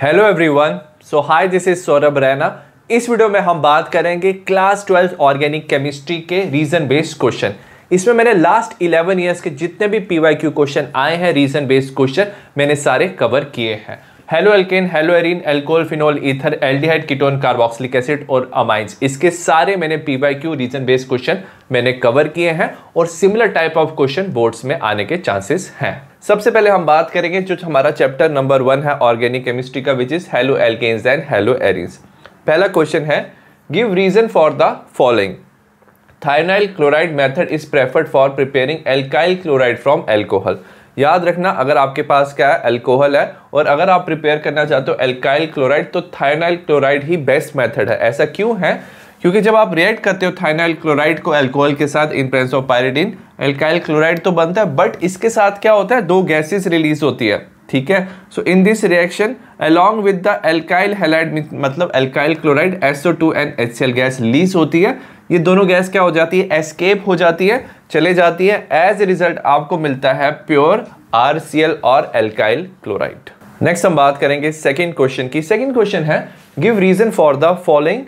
Hello everyone so hi this is Saurabh Raina इस वीडियो में हम बात करेंगे क्लास ट्वेल्थ ऑर्गेनिक केमिस्ट्री के रीजन बेस्ड क्वेश्चन इसमें मैंने लास्ट 11 इयर्स के जितने भी पीवाईक्यू क्वेश्चन आए हैं रीजन बेस्ड क्वेश्चन मैंने सारे कवर किए हैं haloalkane haloarene alcohol phenol ether aldehyde ketone carboxylic acid और अमाइंस इसके सारे मैंने क्यू रीजन बेस्ड क्वेश्चन मैंने कवर किए हैं और similar type of question boards में आने के चांसेस हैं सबसे पहले हम बात करेंगे जो हमारा चैप्टर नंबर वन है ऑर्गेनिक केमिस्ट्री का which is haloalkanes and haloarenes पहला क्वेश्चन है give reason for the following thionyl chloride method is preferred for preparing alkyl chloride from alcohol याद रखना अगर आपके पास क्या है अल्कोहल है और अगर आप प्रिपेयर करना चाहते हो एल्काइल क्लोराइड तो थाइनाइल क्लोराइड ही बेस्ट मेथड है ऐसा क्यों है क्योंकि जब आप रिएक्ट करते हो थाइनाइल क्लोराइड को अल्कोहल के साथ in presence of pyridine alkyl chloride तो बनता है बट इसके साथ क्या होता है दो गैसेस रिलीज होती है ठीक है so in this reaction along with the alkyl halide मतलब alkyl chloride SO two and HCl gas लीज होती है ये दोनों गैस क्या हो जाती है एस्केप हो जाती है चले जाती है एज ए रिजल्ट आपको मिलता है प्योर आर और एल्काइल क्लोराइड नेक्स्ट हम बात करेंगे सेकेंड क्वेश्चन की सेकेंड क्वेश्चन है give reason for the following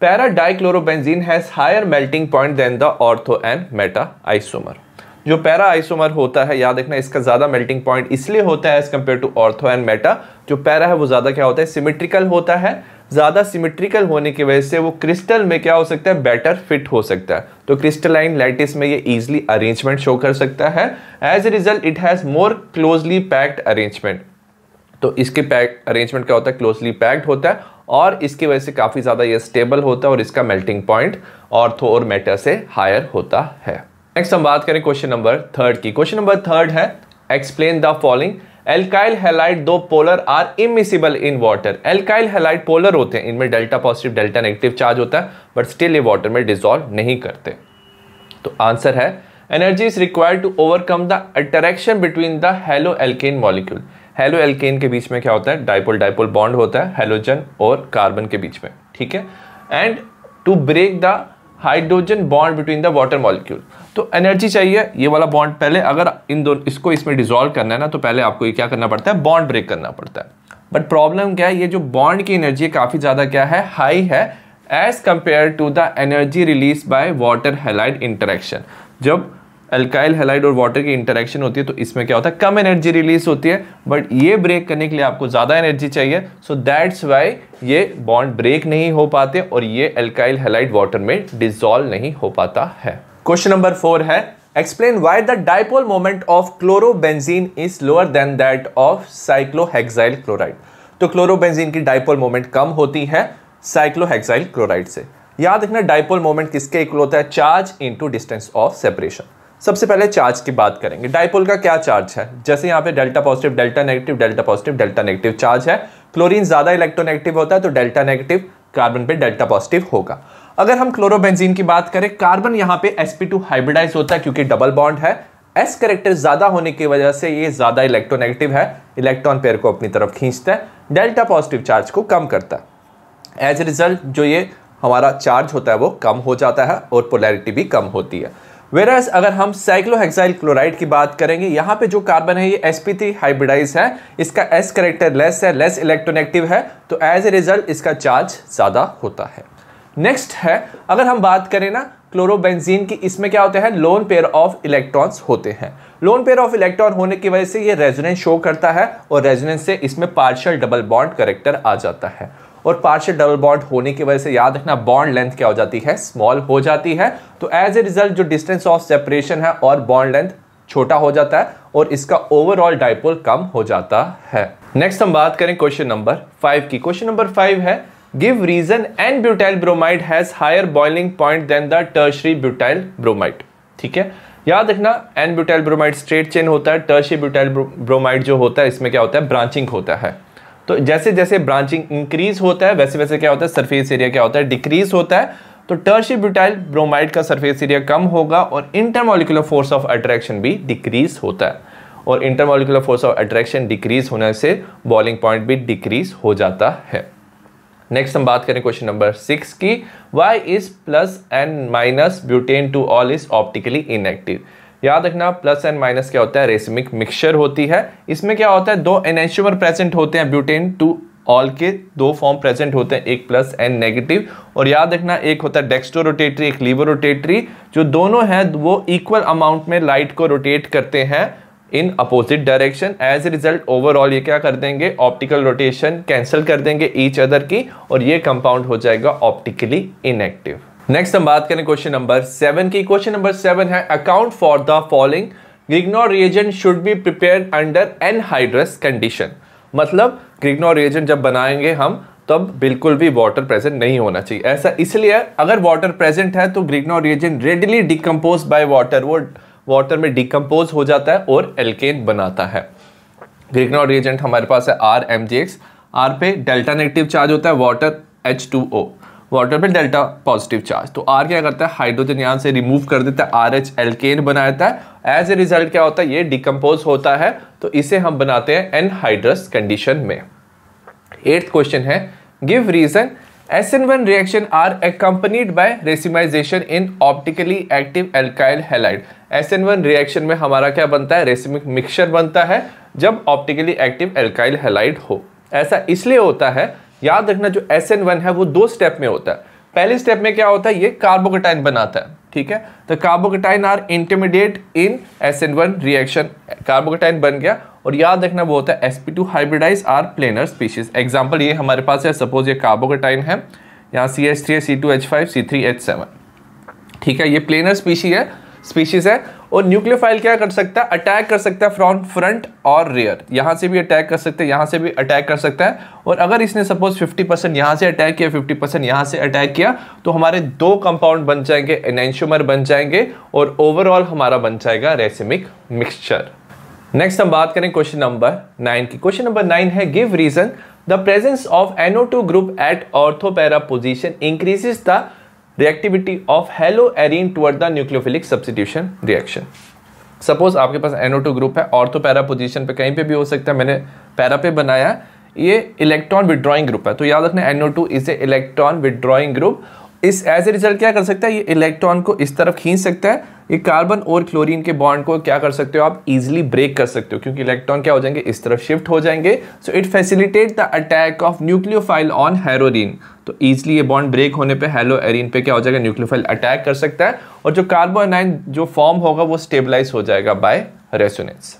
para dichlorobenzene has higher melting point than the ortho and meta isomer जो पैरा आइसोमर होता है याद रखना इसका ज़्यादा मेल्टिंग पॉइंट इसलिए होता है as compare to ortho and meta जो पैरा है वो ज़्यादा क्या होता है सिमेट्रिकल होता है ज़्यादा सिमेट्रिकल होने की वजह से वो क्रिस्टल में क्या हो सकता है बेटर फिट हो सकता है तो क्रिस्टलाइन लैटिस में ये इजिली अरेंजमेंट शो कर सकता है as a result it has more closely packed arrangement तो इसके पैक अरेंजमेंट क्या होता है क्लोजली पैक्ड होता है और इसकी वजह से काफ़ी ज़्यादा ये स्टेबल होता है और इसका मेल्टिंग पॉइंट ऑर्थो और मेटा से हायर होता है नेक्स्ट हम बात करें क्वेश्चन नंबर थर्ड की क्वेश्चन नंबर थर्ड है explain the following alkyl halide though polar are immiscible in water alkyl halide polar होते हैं इनमें delta positive delta negative charge होता है बट स्टिल ये वाटर में डिजॉल्व नहीं करते तो आंसर है energy is required to overcome the attraction between the halo alkane molecule haloalkane के बीच में क्या होता है डाइपोल डाइपोल बॉन्ड होता है हेलोजन और कार्बन के बीच में ठीक है and to break the hydrogen bond between the water molecule तो एनर्जी चाहिए ये वाला बॉन्ड पहले अगर इन दोनों इसको इसमें डिजोल्व करना है ना तो पहले आपको ये क्या करना पड़ता है बॉन्ड ब्रेक करना पड़ता है बट प्रॉब्लम क्या है ये जो बॉन्ड की एनर्जी काफ़ी ज़्यादा क्या है हाई है as compare to the energy release by water halide interaction जब अल्काइल हेलाइड और वाटर की इंटरेक्शन होती है तो इसमें क्या होता है कम एनर्जी रिलीज होती है बट ये ब्रेक करने के लिए आपको ज़्यादा एनर्जी चाहिए सो दैट्स वाई ये बॉन्ड ब्रेक नहीं हो पाते और ये अल्काइल हेलाइड वाटर में डिजॉल्व नहीं हो पाता है क्वेश्चन नंबर फोर है explain why the dipole moment of chlorobenzene is lower than that of cyclohexyl chloride तो क्लोरोबेंजीन की डायपोल मोमेंट कम होती है साइक्लोहेक्साइल क्लोराइड से याद रखना डायपोल मोमेंट किसके इक्वल होता है charge into distance of separation सबसे पहले चार्ज की बात करेंगे डायपोल का क्या चार्ज है जैसे यहाँ पे delta positive delta negative delta positive delta negative charge है क्लोरीन ज़्यादा इलेक्ट्रोनेगेटिव होता है तो डेल्टा नेगेटिव कार्बन पे डेल्टा पॉजिटिव होगा अगर हम क्लोरोबेंजीन की बात करें कार्बन यहाँ पे sp2 हाइब्रिडाइज होता है क्योंकि डबल बॉन्ड है एस करेक्टर ज़्यादा होने की वजह से ये ज़्यादा इलेक्ट्रोनेगेटिव है इलेक्ट्रॉन पेयर को अपनी तरफ खींचता है डेल्टा पॉजिटिव चार्ज को कम करता है एज ए रिजल्ट जो ये हमारा चार्ज होता है वो कम हो जाता है और पोलैरिटी भी कम होती है वेराज अगर हम साइक्लोहेक्साइल क्लोराइड की बात करेंगे यहाँ पे जो कार्बन है ये एस पी थ्री हाइब्रिडाइज है इसका एस करेक्टर लेस है लेस इलेक्ट्रोनेगेटिव है तो एज ए रिजल्ट इसका चार्ज ज़्यादा होता है नेक्स्ट है अगर हम बात करें ना क्लोरोबेंजीन की इसमें क्या होते हैं लोन पेयर ऑफ इलेक्ट्रॉन्स होते हैं लोन पेयर ऑफ इलेक्ट्रॉन होने की वजह से ये रेजोनेंस शो करता है और रेजोनेंस से इसमें पार्शियल डबल बॉन्ड करेक्टर आ जाता है और पार्शियल डबल बॉन्ड होने की वजह से याद रखना बॉन्ड लेंथ क्या हो जाती है स्मॉल हो जाती है तो एज ए रिजल्ट जो डिस्टेंस ऑफ सेपरेशन है और बॉन्ड लेंथ छोटा हो जाता है और इसका ओवरऑल डाइपोल कम हो जाता है नेक्स्ट हम बात करें क्वेश्चन नंबर फाइव की क्वेश्चन नंबर फाइव है give reason n butyl bromide has higher boiling point than the tertiary butyl bromide ठीक है याद रखना n butyl bromide straight chain होता है टर्शी ब्यूटाइल ब्रोमाइड जो होता है इसमें क्या होता है ब्रांचिंग होता है तो जैसे जैसे ब्रांचिंग इंक्रीज होता है वैसे वैसे क्या होता है सरफेस एरिया क्या होता है डिक्रीज होता है तो टर्शी ब्यूटाइल ब्रोमाइड का सरफेस एरिया कम होगा और इंटरमोलिकुलर फोर्स ऑफ अट्रैक्शन भी डिक्रीज होता है और intermolecular force of attraction decrease होने से बॉलिंग पॉइंट भी डिक्रीज हो जाता है नेक्स्ट हम बात करें क्वेश्चन नंबर सिक्स की why is plus and minus butane two ol is optically inactive याद रखना प्लस एंड माइनस क्या होता है रेसिमिक मिक्सचर होती है इसमें क्या होता है दो एनेंशियोमर प्रेजेंट होते हैं ब्यूटेन टू ऑल के दो फॉर्म प्रेजेंट होते हैं एक प्लस एंड नेगेटिव और याद रखना एक होता है डेक्स्टो रोटेटरी एक लीवर रोटेटरी जो दोनों हैं वो इक्वल अमाउंट में लाइट को रोटेट करते हैं in opposite direction as a result overall ये क्या कर देंगे ऑप्टिकल रोटेशन कैंसिल कर देंगे ईच अदर की और ये कंपाउंड हो जाएगा ऑप्टिकली इनएक्टिव नेक्स्ट हम बात करें क्वेश्चन नंबर सेवन की क्वेश्चन नंबर सेवन है account for the following Grignard reagent should be prepare under anhydrous condition मतलब ग्रिग्नोर रिएजेंट जब बनाएंगे हम तब बिल्कुल भी वाटर प्रेजेंट नहीं होना चाहिए ऐसा इसलिए अगर वाटर प्रेजेंट है तो Grignard reagent readily decompose by water वो वाटर में डिकम्पोज हो जाता है और एल्केन बनाता है ग्रिकनॉड रिएजेंट हमारे पास है R M G X R पे डेल्टा नेगेटिव चार्ज होता है water H two O water पे डेल्टा पॉजिटिव चार्ज तो आर क्या करता है हाइड्रोजन यहाँ से रिमूव कर देता है आर एच एल्केन बना देता है एज ए रिजल्ट क्या होता है ये डिकम्पोज होता है तो इसे हम बनाते हैं एनहाइड्रस कंडीशन में एट्थ क्वेश्चन है give reason S N one reaction are accompanied by racemization in optically active alkyl halide S N one reaction में हमारा क्या बनता है रेसिमिक मिक्सचर बनता है जब ऑप्टिकली एक्टिव एल्काइल हेलाइड हो ऐसा इसलिए होता है याद रखना जो एस एन वन है वो दो स्टेप में होता है पहले स्टेप में क्या होता है ये कार्बोकोटाइन बनाता है ठीक है तो carbocation are intermediate in S N one reaction carbocation बन गया और याद रखना वो होता है s p two hybridize or planar species example ये हमारे पास है सपोज ये कार्बोकेटाइन है यहाँ सी एच थ्री है C two H five C three H seven ठीक है ये प्लेनर स्पीशी है स्पीशीज है और न्यूक्लियर फाइल क्या कर सकता है अटैक कर सकता है फ्रॉम फ्रंट और रियर यहाँ से भी अटैक कर सकते हैं यहाँ से भी अटैक कर सकता है और अगर इसने सपोज 50 परसेंट यहाँ से अटैक किया 50 परसेंट यहाँ से अटैक किया तो हमारे दो कंपाउंड बन जाएंगे एनेंशोमर बन जाएंगे और ओवरऑल हमारा बन जाएगा रेसिमिक मिक्सचर नेक्स्ट हम बात करें क्वेश्चन नंबर नाइन की क्वेश्चन नंबर नाइन है give reason the presence of NO group at ortho para position increases the of haloarene toward the nucleophilic substitution reaction suppose आपके पास टू ग्रुप है और तो पैरा पोजिशन पे कहीं पे भी हो सकता है मैंने पैरा पे बनाया ये इलेक्ट्रॉन विड्रॉइंग ग्रुप है तो याद रखना NO two is a electron withdrawing group इस एज ए रिजल्ट क्या कर सकता है ये इलेक्ट्रॉन को इस तरफ खींच सकता है ये कार्बन और क्लोरीन के बॉन्ड को क्या कर सकते हो आप इजिली ब्रेक कर सकते हो क्योंकि इलेक्ट्रॉन क्या हो जाएंगे इस तरफ शिफ्ट हो जाएंगे so it facilitate the attack of nucleophile on haloarene तो ईजिली ये बॉन्ड ब्रेक होने पे हेलो एरिन पे क्या हो जाएगा न्यूक्लियोफाइल अटैक कर सकता है और जो कार्बोनाइन जो फॉर्म होगा वो स्टेबलाइज हो जाएगा बाय रेसोनेंस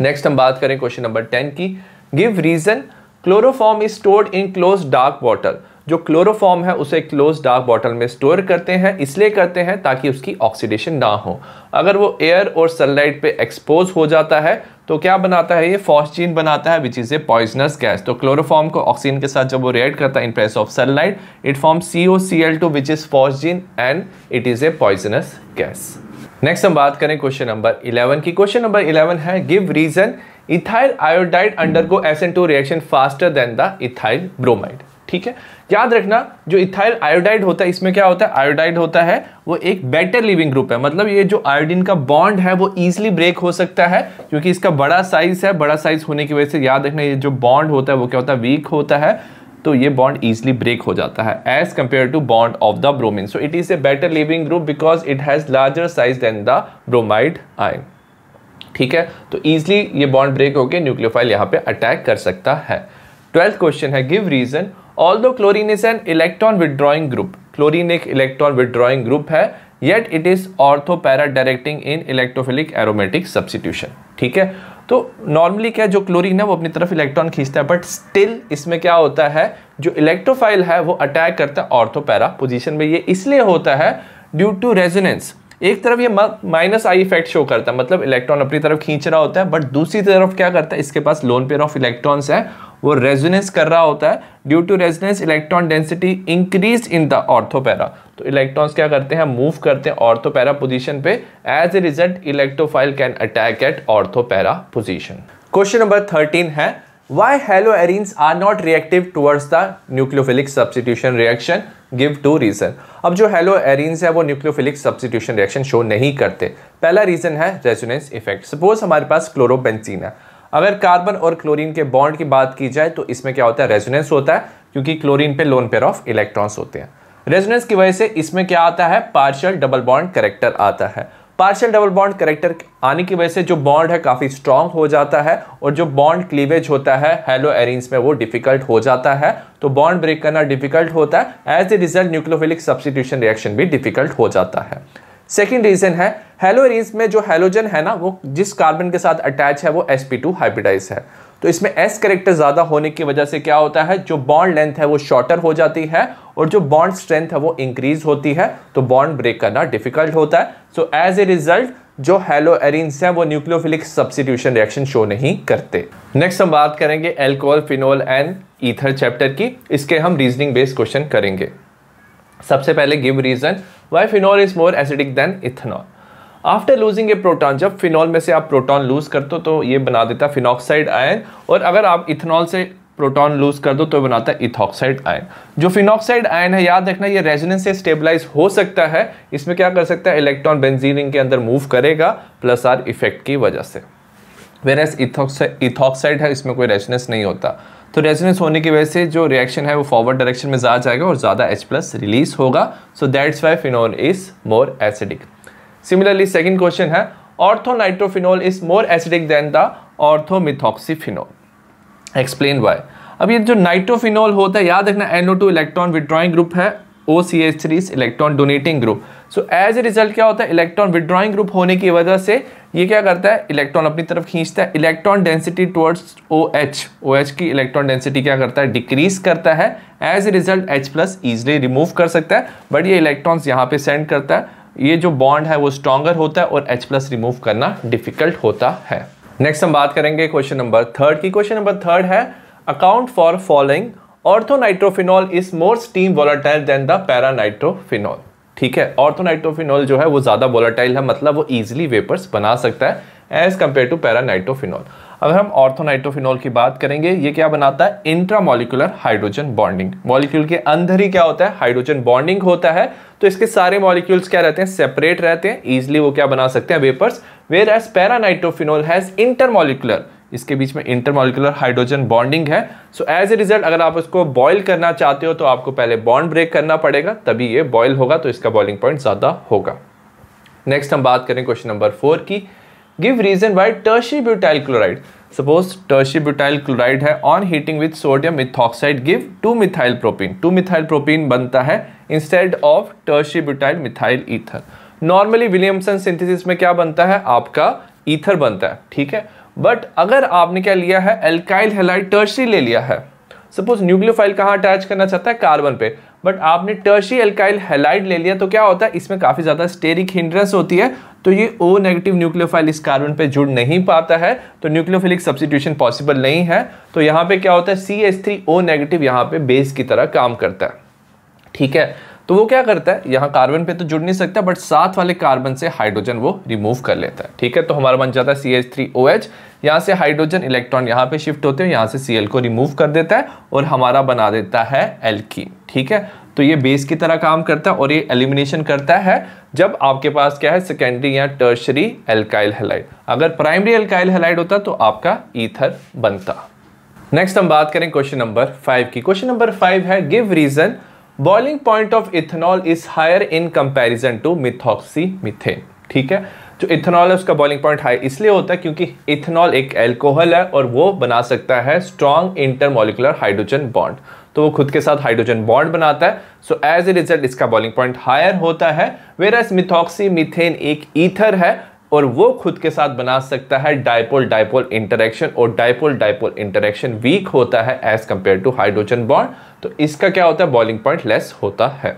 नेक्स्ट हम बात करें क्वेश्चन नंबर टेन की give reason chloroform is stored in close dark water जो क्लोरोफॉर्म है उसे क्लोज डार्क बॉटल में स्टोर करते हैं इसलिए करते हैं ताकि उसकी ऑक्सीडेशन ना हो अगर वो एयर और सनलाइट पे एक्सपोज हो जाता है तो क्या बनाता है ये फॉस्टीन बनाता है which is a poisonous gas तो क्लोरोफॉर्म को ऑक्सीजन के साथ जब वो रिएक्ट करता है in presence of sunlight it form C O C L two which is phosgene and it is a poisonous gas next हम बात करें क्वेश्चन नंबर इलेवन की क्वेश्चन नंबर इलेवन है give reason ethyl iodide undergo S two reaction faster than the ethyl bromide ठीक है याद रखना जो इथाइल आयोडाइड होता है इसमें क्या होता है आयोडाइड होता है वो एक बेटर लिविंग ग्रुप है मतलब ये जो आयोडीन का बॉन्ड है वो इजिली ब्रेक हो सकता है क्योंकि इसका बड़ा साइज है बड़ा साइज होने की वजह से याद रखना ये जो बॉन्ड होता है वो क्या होता है वीक होता है तो ये बॉन्ड इजिली ब्रेक हो जाता है as compare to bond of the bromine so it is a better leaving group because it has larger size than the bromide I ठीक है तो इजिली ये बॉन्ड ब्रेक होकर न्यूक्लियोफाइल यहां पे अटैक कर सकता है ट्वेल्थ क्वेश्चन है give reason all chlorine is an electron withdrawing group chlorine एक इलेक्ट्रॉन विदड्रॉइंग ग्रुप है yet it is ortho para directing in electrophilic aromatic substitution ठीक है तो नॉर्मली क्या जो क्लोरीन है वो अपनी तरफ इलेक्ट्रॉन खींचता है बट स्टिल इसमें क्या होता है जो इलेक्ट्रोफाइल है वो अटैक करता है ऑर्थोपैरा पोजिशन में ये इसलिए होता है ड्यू टू रेजोनेंस एक तरफ ये माइनस आई इफेक्ट शो करता है मतलब इलेक्ट्रॉन अपनी तरफ खींच रहा होता है बट दूसरी तरफ क्या करता है इसके पास लोन पेयर ऑफ इलेक्ट्रॉन्स है वो रेजोनेंस कर रहा होता है due to resonance electron density increase in the ortho para तो इलेक्ट्रॉन्स क्या करते हैं मूव करते हैं ऑर्थोपैरा पोजिशन पे as a result electrophile can attack at ortho para position question number thirteen है why haloarenes are not reactive towards the nucleophilic substitution reaction give two reason अब जो हेलो एरिन्स है वो न्यूक्लियोफिलिक सब्सिट्यूशन रिएक्शन शो नहीं करते पहला reason है resonance effect suppose हमारे पास क्लोरोबेंसिन है अगर कार्बन और क्लोरीन के बॉन्ड की बात की जाए तो इसमें क्या होता है रेजोनेंस होता है क्योंकि क्लोरीन पे लोन पेयर ऑफ इलेक्ट्रॉन्स होते हैं रेजोनेंस की वजह से इसमें क्या आता है पार्शियल डबल बॉन्ड करेक्टर आता है पार्शियल डबल बॉन्ड करेक्टर आने की वजह से जो बॉन्ड है काफ़ी स्ट्रांग हो जाता है और जो बॉन्ड क्लीवेज होता है हेलो एरिंस में वो डिफिकल्ट हो जाता है तो बॉन्ड ब्रेक करना डिफिकल्ट होता है as a result nucleophilic substitution reaction भी डिफिकल्ट हो जाता है सेकेंड रीजन है हेलो एरिंस में जो हेलोजन है ना वो जिस कार्बन के साथ अटैच है वो sp2 हाइब्रिडाइज है तो इसमें एस करेक्टर ज़्यादा होने की वजह से क्या होता है जो बॉन्ड लेंथ है वो शॉर्टर हो जाती है और जो बॉन्ड स्ट्रेंथ है वो इंक्रीज होती है तो बॉन्ड ब्रेक करना डिफिकल्ट होता है सो एज ए रिजल्ट जो हेलो एरिन्स हैं वो न्यूक्लियोफिलिक सब्सिट्यूशन रिएक्शन शो नहीं करते नेक्स्ट हम बात करेंगे alcohol phenol and ether chapter की इसके हम रीजनिंग बेस्ड क्वेश्चन करेंगे सबसे पहले give reason why phenol is more acidic than ethanol after losing a proton जब फिनॉल में से आप प्रोटॉन लूज़ कर दो तो ये बना देता है फिनॉक्साइड आयन और अगर आप इथेनॉल से प्रोटॉन लूज कर दो तो बनाता है इथॉक्साइड आयन जो फिनॉक्साइड आयन है याद रखना ये रेजोनेंस से स्टेबलाइज हो सकता है इसमें क्या कर सकता है इलेक्ट्रॉन बेंजीनिंग के अंदर मूव करेगा प्लस आर इफेक्ट की वजह से वेरस इथॉक्साइड है इसमें कोई रेजोनेंस नहीं होता तो रेजोनेंस होने की वजह से जो रिएक्शन है वो फॉरवर्ड डायरेक्शन में ज़्यादा जाएगा और ज़्यादा एच प्लस रिलीज होगा so that's why phenol is more acidic similarly second question है ortho nitrophenol is more acidic than the ortho methoxyphenol explain why अब ये जो नाइट्रोफिनोल होता है याद रखना NO two electron withdrawing group है O C H three electron donating group so as a result क्या होता है इलेक्ट्रॉन विड्रॉइंग ग्रुप होने की वजह से ये क्या करता है इलेक्ट्रॉन अपनी तरफ खींचता है electron density towards O H O H की इलेक्ट्रॉन डेंसिटी क्या करता है डिक्रीज करता है as a result H plus easily remove कर सकता है बट ये इलेक्ट्रॉन्स यहाँ पे सेंड करता है ये जो बॉन्ड है वो स्ट्रॉगर होता है और एच प्लस रिमूव करना डिफिकल्ट होता है नेक्स्ट हम बात करेंगे क्वेश्चन नंबर थर्ड की क्वेश्चन नंबर थर्ड है account for following ortho nitrophenol is more steam volatile than the para nitrophenol ठीक है ऑर्थोनाइट्रोफिनॉल जो है वो ज़्यादा वोलाटाइल है मतलब वो ईजिली वेपर्स बना सकता है एज कंपेयर टू पैरानाइट्रोफिनॉल अगर हम ऑर्थोनाइट्रोफिनॉल की बात करेंगे ये क्या बनाता है इंट्रामोलिकुलर हाइड्रोजन बॉन्डिंग मॉलिक्यूल के अंदर ही क्या होता है हाइड्रोजन बॉन्डिंग होता है तो इसके सारे मॉलिक्यूल्स क्या रहते हैं सेपरेट रहते हैं इजिली वो क्या बना सकते हैं vapours whereas para nitrophenol has intermolecular इसके बीच में इंटरमोलिकुलर हाइड्रोजन बॉन्डिंग है सो एज ए रिजल्ट अगर आप इसको बॉइल करना चाहते हो तो आपको पहले बॉन्ड ब्रेक करना पड़ेगा तभी ये बॉयल होगा तो इसका बॉइलिंग पॉइंट ज़्यादा होगा नेक्स्ट हम बात करें क्वेश्चन नंबर फोर की give reason why tertiary butyl chloride suppose tertiary butyl chloride है on heating with sodium methoxide give two methyl propene two methyl propene बनता है instead of tertiary butyl methyl ether normally Williamson synthesis में क्या बनता है आपका ether बनता है ठीक है बट अगर आपने क्या लिया है एल्काइल हेलाइड टर्शी ले लिया है सपोज न्यूक्लियोफाइल कहाँ अटैच करना चाहता है कार्बन पे बट आपने टर्शी एल्काइल हेलाइड ले लिया तो क्या होता है इसमें काफ़ी ज़्यादा स्टेरिक हिंड्रेंस होती है तो ये ओ नेगेटिव न्यूक्लियोफाइल इस कार्बन पे जुड़ नहीं पाता है तो न्यूक्लियोफिलिक सब्सिट्यूशन पॉसिबल नहीं है तो यहाँ पे क्या होता है C S three O negative यहाँ पे बेस की तरह काम करता है ठीक है तो वो क्या करता है यहाँ कार्बन पे तो जुड़ नहीं सकता बट साथ वाले कार्बन से हाइड्रोजन वो रिमूव कर लेता है ठीक है तो हमारा बन जाता है C H three O H यहाँ से हाइड्रोजन इलेक्ट्रॉन यहाँ पे शिफ्ट होते हैं यहाँ से सी एल को रिमूव कर देता है और हमारा बना देता है एल्कीन ठीक है तो ये बेस की तरह काम करता है और ये एलिमिनेशन करता है जब आपके पास क्या है सेकेंडरी या टर्शरी एल्काइल हेलाइड अगर प्राइमरी एल्काइल हेलाइड होता तो आपका ईथर बनता नेक्स्ट हम बात करें क्वेश्चन नंबर फाइव की क्वेश्चन नंबर फाइव है give reason boiling point of ethanol is higher in comparison to methoxymethane ठीक है जो इथेनॉल है उसका बॉइलिंग पॉइंट हाई इसलिए होता है क्योंकि इथेनॉल एक एल्कोहल है और वो बना सकता है स्ट्रॉन्ग इंटरमोलिकुलर हाइड्रोजन बॉन्ड तो वो खुद के साथ हाइड्रोजन बॉन्ड बनाता है सो एज ए रिजल्ट इसका बॉलिंग पॉइंट हायर होता है वेर एस मिथॉक्सी मिथेन एक ईथर है और वो खुद के साथ बना सकता है डायपोल डायपोल इंटरेक्शन और डायपोल डायपोल इंटरेक्शन वीक होता है as compare to hydrogen bond तो इसका क्या होता है बॉलिंग पॉइंट लेस होता है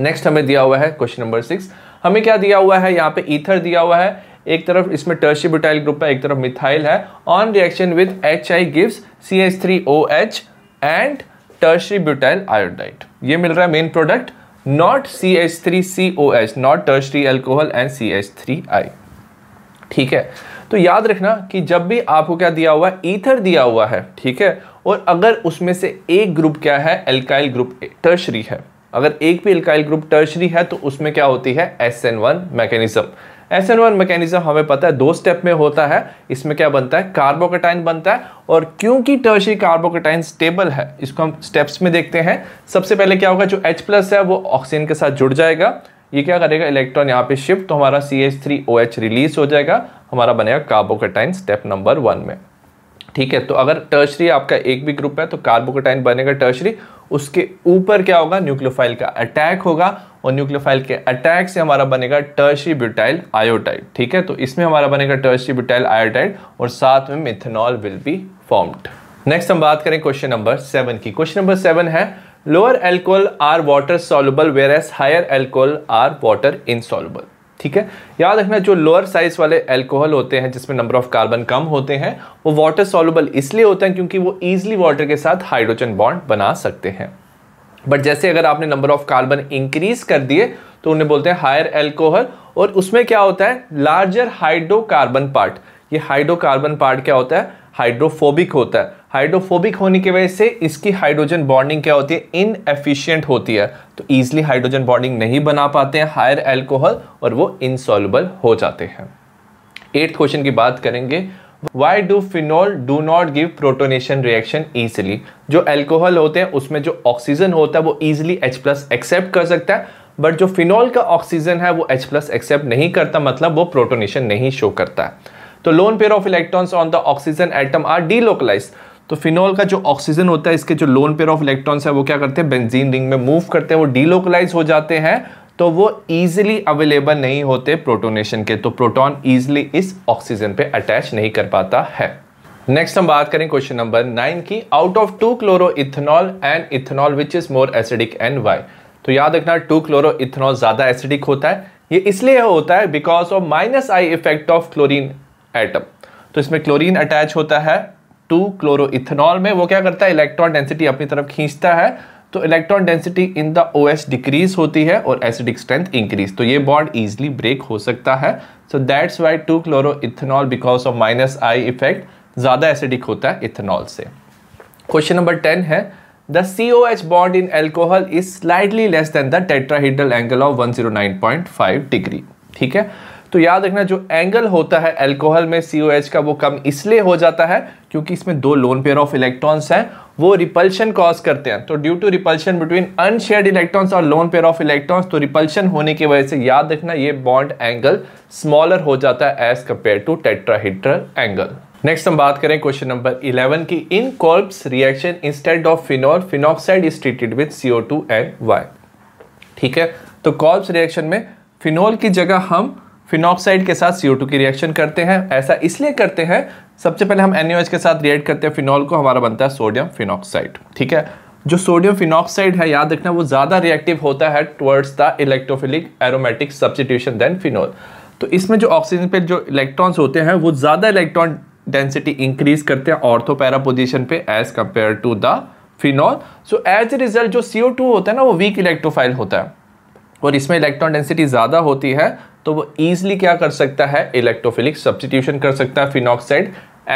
नेक्स्ट हमें दिया हुआ है क्वेश्चन नंबर सिक्स हमें क्या दिया हुआ है यहाँ पे ईथर दिया हुआ है एक तरफ इसमें टर्शी बुटाइल ग्रुप है एक तरफ मिथाइल है on reaction with H I gives C H three O H and tertiary butyl iodide ये मिल रहा है main product not C H three C O H not tertiary alcohol and C H three I ठीक है तो याद रखना कि जब भी आपको क्या दिया हुआ है ईथर दिया हुआ है ठीक है और अगर उसमें से एक ग्रुप क्या है एल्काइल ग्रुप टर्शरी है अगर एक भी एल्काइल ग्रुप टर्शरी है तो उसमें क्या होती है S N one mechanism S N one mechanism हमें पता है दो स्टेप में होता है इसमें क्या बनता है कार्बोकेटाइन बनता है और क्योंकि टर्शी कार्बोकेटाइन स्टेबल है इसको हम स्टेप्स में देखते हैं सबसे पहले क्या होगा जो एच प्लस है वो ऑक्सीजन के साथ जुड़ जाएगा ये क्या करेगा इलेक्ट्रॉन यहाँ पे शिफ्ट तो हमारा C H three O H release हो जाएगा हमारा बनेगा कार्बोकेटाइन स्टेप नंबर वन में ठीक है तो अगर टर्शरी आपका एक भी ग्रुप है तो कार्बोकोटाइन बनेगा टर्शरी उसके ऊपर क्या होगा न्यूक्लियोफाइल का अटैक होगा और न्यूक्लियोफाइल के अटैक से हमारा बनेगा टर्शरी ब्यूटाइल आयोटाइड ठीक है तो इसमें हमारा बनेगा टर्शरी ब्यूटाइल आयोटाइड और साथ में methanol will be formed next हम बात करें क्वेश्चन नंबर सेवन की क्वेश्चन नंबर सेवन है lower alcohol are water soluble whereas higher alcohol are water insoluble ठीक है याद रखना जो लोअर साइज वाले एल्कोहल होते हैं जिसमें नंबर ऑफ कार्बन कम होते हैं वो वाटर सॉल्युबल इसलिए होते हैं क्योंकि वो इजिली वाटर के साथ हाइड्रोजन बॉन्ड बना सकते हैं बट जैसे अगर आपने नंबर ऑफ कार्बन इंक्रीज कर दिए तो उन्हें बोलते हैं हायर एल्कोहल और उसमें क्या होता है लार्जर हाइड्रोकार्बन पार्ट ये हाइड्रोकार्बन पार्ट क्या होता है हाइड्रोफोबिक होता है हाइड्रोफोबिक होने की वजह से इसकी हाइड्रोजन बॉन्डिंग क्या होती है एफिशियंट होती है तो ईजिली हाइड्रोजन बॉन्डिंग नहीं बना पाते हैं हायर एल्कोहल और वो इनसॉल्युबल हो जाते हैं एट्थ क्वेश्चन की बात करेंगे why do phenol do not give protonation reaction easily जो एल्कोहल होते हैं उसमें जो ऑक्सीजन होता है वो ईजिली एच प्लस एक्सेप्ट कर सकता है बट जो फिनॉल का ऑक्सीजन है वो एच प्लस एक्सेप्ट नहीं करता मतलब वो प्रोटोनेशन नहीं शो करता है तो lone pair of electrons on the oxygen atom are delocalise तो फिनॉल का जो ऑक्सीजन होता है इसके जो लोन पेयर ऑफ इलेक्ट्रॉन्स है वो क्या करते हैं बेंजीन रिंग में मूव करते हैं वो डीलोकलाइज हो जाते हैं तो वो ईजिली अवेलेबल नहीं होते प्रोटोनेशन के तो प्रोटोन ईजिली इस ऑक्सीजन पे अटैच नहीं कर पाता है नेक्स्ट हम बात करें क्वेश्चन नंबर नाइन की out of two chloroethanol and ethanol which is more acidic and why तो याद रखना टू क्लोरो इथेनॉल ज़्यादा एसिडिक होता है ये इसलिए होता है because of minus I effect of chlorine atom तो इसमें क्लोरीन अटैच होता है टू क्लोरोइथेनॉल में वो क्या करता है इलेक्ट्रॉन डेंसिटी अपनी तरफ खींचता है तो electron density in the OS decrease होती है और एसिडिक स्ट्रेंथ इंक्रीज तो ये बॉन्ड इजिली ब्रेक हो सकता है so that's why two chloroethanol because of minus I effect ज़्यादा एसिडिक होता है इथेनॉल से क्वेश्चन नंबर टेन है the C O H bond in alcohol is slightly less than the tetrahedral angle of one zero nine point five degree ठीक है तो याद रखना जो एंगल होता है एल्कोहल में सी का वो कम इसलिए हो जाता है क्योंकि इसमें दो लोन पेयर ऑफ इलेक्ट्रॉन्स हैं वो रिपल्शन कॉज करते हैं तो due to repulsion between unshared electrons और लोन पेयर ऑफ इलेक्ट्रॉन्स तो रिपल्शन होने की वजह से याद रखना ये बॉन्ड एंगल स्मॉलर हो जाता है as compare to tetrahedral angle next हम बात करें क्वेश्चन नंबर 11 की in Kolbe's reaction instead of phenol phenoxide is treated with CO two and why ठीक है तो कॉल्प्स रिएक्शन में फिनोल की जगह हम फिनॉक्साइड के साथ CO2 की रिएक्शन करते हैं ऐसा इसलिए करते हैं सबसे पहले हम एनओएच के साथ रिएक्ट करते हैं फिनॉल को हमारा बनता है सोडियम फिनॉक्साइड ठीक है जो सोडियम फिनॉक्साइड है याद रखना वो ज़्यादा रिएक्टिव होता है towards the electrophilic aromatic substitution than phenol तो इसमें जो ऑक्सीजन पे जो इलेक्ट्रॉन्स होते हैं वो ज़्यादा इलेक्ट्रॉन डेंसिटी इंक्रीज करते हैं पैरा पोजिशन पे as compare to the phenol so as a result जो सी होता है ना वो वीक इलेक्ट्रोफाइल होता है और इसमें इलेक्ट्रॉन डेंसिटी ज़्यादा होती है तो वो ईजिली क्या कर सकता है इलेक्ट्रोफिलिक सब्सटीट्यूशन कर सकता है phenoxide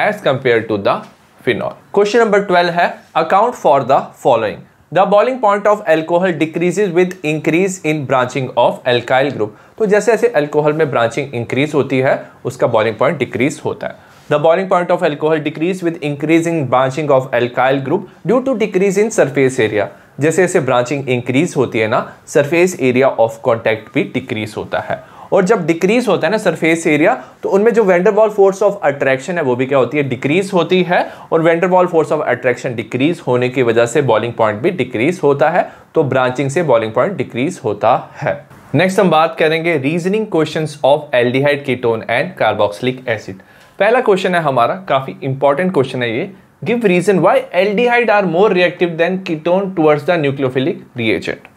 as compare to the phenol question number twelve है account for the following the boiling point of alcohol decreases with increase in branching of alkyl group तो जैसे जैसे एल्कोहल में ब्रांचिंग इंक्रीज होती है उसका बॉलिंग पॉइंट डिक्रीज होता है the boiling point of alcohol decrease with increase in branching of alkyl group due to decrease in surface area जैसे जैसे ब्रांचिंग इंक्रीज होती है ना सरफेस एरिया ऑफ कॉन्टैक्ट भी डिक्रीज होता है और जब डिक्रीज होता है ना सरफेस एरिया तो उनमें जो वेंडरबॉल फोर्स ऑफ अट्रैक्शन है वो भी क्या होती है डिक्रीज होती है और van der Waals force of attraction decrease होने की वजह से बॉलिंग पॉइंट भी डिक्रीज होता है तो ब्रांचिंग से बॉलिंग पॉइंट डिक्रीज होता है नेक्स्ट हम बात करेंगे reasoning questions of aldehyde ketone and carboxylic acid पहला क्वेश्चन है हमारा काफ़ी इंपॉर्टेंट क्वेश्चन है ये give reason why aldehyde are more reactive than ketone towards the nucleophilic reagent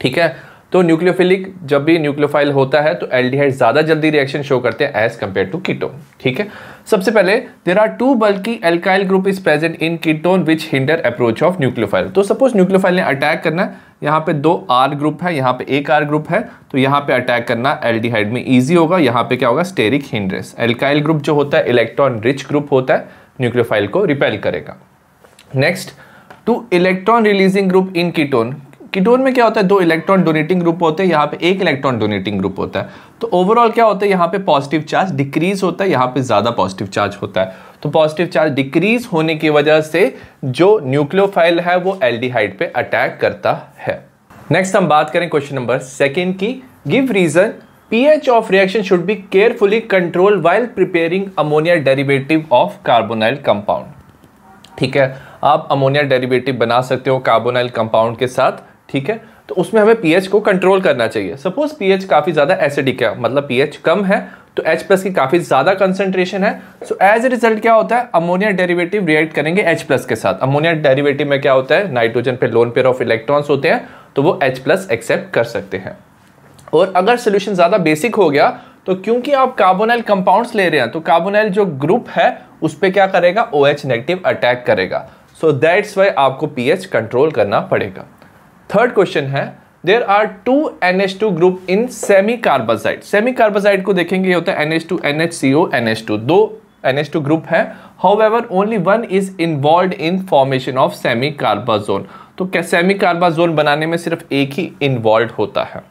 ठीक है तो न्यूक्लियोफिलिक जब भी न्यूक्लियोफाइल होता है तो एल्डिहाइड ज़्यादा जल्दी रिएक्शन शो करते हैं एज कम्पेयर टू कीटोन ठीक है सबसे पहले there are two bulky alkyl group is present in ketone which hinder approach of nucleophile तो सपोज न्यूक्लियोफाइल ने अटैक करना यहाँ पे दो आर ग्रुप है यहाँ पे एक आर ग्रुप है तो यहाँ पे अटैक करना एल्डिहाइड में ईजी होगा यहाँ पे क्या होगा स्टेरिक हिंड्रेस एल्काइल ग्रुप जो होता है इलेक्ट्रॉन रिच ग्रुप होता है न्यूक्लियोफाइल को रिपेल करेगा next two electron releasing group in ketone ketone में क्या होता है दो इलेक्ट्रॉन डोनेटिंग ग्रुप होते हैं यहाँ पे एक इलेक्ट्रॉन डोनेटिंग ग्रुप होता है तो ओवरऑल क्या होता है यहाँ पे पॉजिटिव चार्ज डिक्रीज होता है यहाँ पे ज़्यादा पॉजिटिव चार्ज होता है तो पॉजिटिव चार्ज डिक्रीज होने की वजह से जो न्यूक्लियोफाइल है वो एल पे अटैक करता है नेक्स्ट हम बात करें क्वेश्चन नंबर सेकेंड की give reason H of reaction should be carefully control while preparing ammonia derivative of carbonyl compound ठीक है आप अमोनिया डेरिवेटिव बना सकते हो कार्बोनाइल कंपाउंड के साथ ठीक है तो उसमें हमें पीएच को कंट्रोल करना चाहिए सपोज पीएच काफ़ी ज़्यादा एसिडिक है मतलब पीएच कम है तो एच प्लस की काफ़ी ज़्यादा कंसेंट्रेशन है सो एज ए रिजल्ट क्या होता है अमोनिया डेरिवेटिव रिएक्ट करेंगे एच प्लस के साथ अमोनिया डेरिवेटिव में क्या होता है नाइट्रोजन पे लोन पेयर ऑफ इलेक्ट्रॉन्स होते हैं तो वो एच प्लस एक्सेप्ट कर सकते हैं और अगर सोल्यूशन ज़्यादा बेसिक हो गया तो क्योंकि आप कार्बोनाइल कंपाउंड्स ले रहे हैं तो कार्बोनाइल जो ग्रुप है उस पर क्या करेगा ओ OH नेगेटिव अटैक करेगा सो दैट्स वाई आपको पीएच कंट्रोल करना पड़ेगा थर्ड क्वेश्चन है there are two N H two group in semicarbazide semicarbazide को देखेंगे होता है N H two N H C O N H two दो एन एच टू ग्रुप है however only one is involve in formation of semicarbazone तो क्या semi कार्बाजोन बनाने में सिर्फ एक ही इन्वॉल्व होता है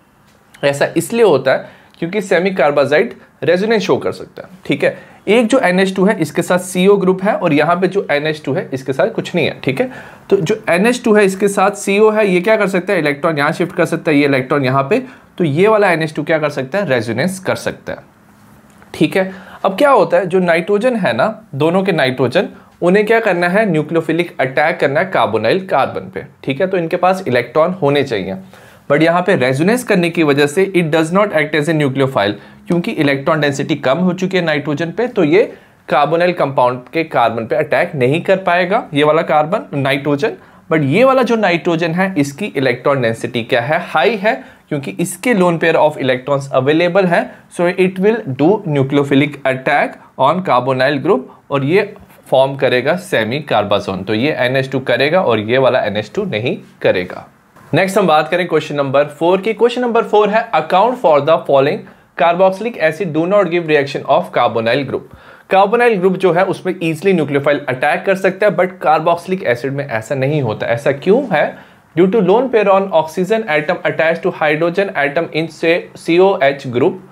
ऐसा इसलिए होता है क्योंकि सेमी कार्बाजाइट रेजोनेंस शो कर सकता है ठीक है एक जो NH2 है इसके साथ CO ग्रुप है और यहाँ पे जो NH2 है इसके साथ कुछ नहीं है ठीक है तो जो NH2 है इसके साथ CO है ये क्या कर सकता है इलेक्ट्रॉन यहाँ शिफ्ट कर सकता है ये इलेक्ट्रॉन यहाँ पे तो ये वाला NH2 क्या कर सकता है रेजोनेंस कर सकता है ठीक है अब क्या होता है जो नाइट्रोजन है ना दोनों के नाइट्रोजन उन्हें क्या करना है न्यूक्लियोफिलिक अटैक करना है कार्बोनाइल कार्बन पे ठीक है तो इनके पास इलेक्ट्रॉन होने चाहिए बट यहाँ पे रेजुनेस करने की वजह से it does not act as a nucleophile क्योंकि इलेक्ट्रॉन डेंसिटी कम हो चुकी है नाइट्रोजन पे तो ये कार्बोनाइल कंपाउंड के कार्बन पे अटैक नहीं कर पाएगा ये वाला कार्बन नाइट्रोजन बट ये वाला जो नाइट्रोजन है इसकी इलेक्ट्रॉन डेंसिटी क्या है हाई है क्योंकि इसके lone pair of electrons available है so it will do nucleophilic attack on carbonyl group और ये फॉर्म करेगा सेमी कार्बाजोन तो ये एन करेगा और ये वाला एन नहीं करेगा नेक्स्ट हम बात करें क्वेश्चन नंबर फोर की क्वेश्चन नंबर फोर है account for the following carboxylic acid do not give reaction of carbonyl group carbonyl group जो है उसमें इजिली न्यूक्लियोफाइल अटैक कर सकता है बट कार्बोक्सिलिक एसिड में ऐसा नहीं होता ऐसा क्यों है due to lone pair on oxygen atom attach to hydrogen atom in से C group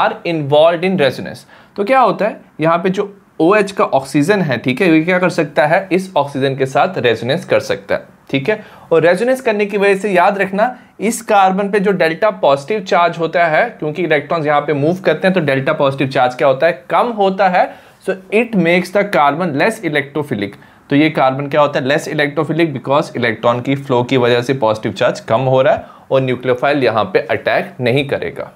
are involve in resonance तो क्या होता है यहाँ पे जो ओ OH का ऑक्सीजन है ठीक है ये क्या कर सकता है इस ऑक्सीजन के साथ रेजोनेंस कर सकता है ठीक है और रेजोनेंस करने की वजह से याद रखना इस कार्बन पे जो डेल्टा पॉजिटिव चार्ज होता है क्योंकि इलेक्ट्रॉन्स यहाँ पे मूव करते हैं तो डेल्टा पॉजिटिव चार्ज क्या होता है कम होता है so it makes the carbon less electrophilic तो ये कार्बन क्या होता है लेस इलेक्ट्रोफिलिक बिकॉज इलेक्ट्रॉन की फ्लो की वजह से पॉजिटिव चार्ज कम हो रहा है और न्यूक्लियोफाइल यहाँ पे अटैक नहीं करेगा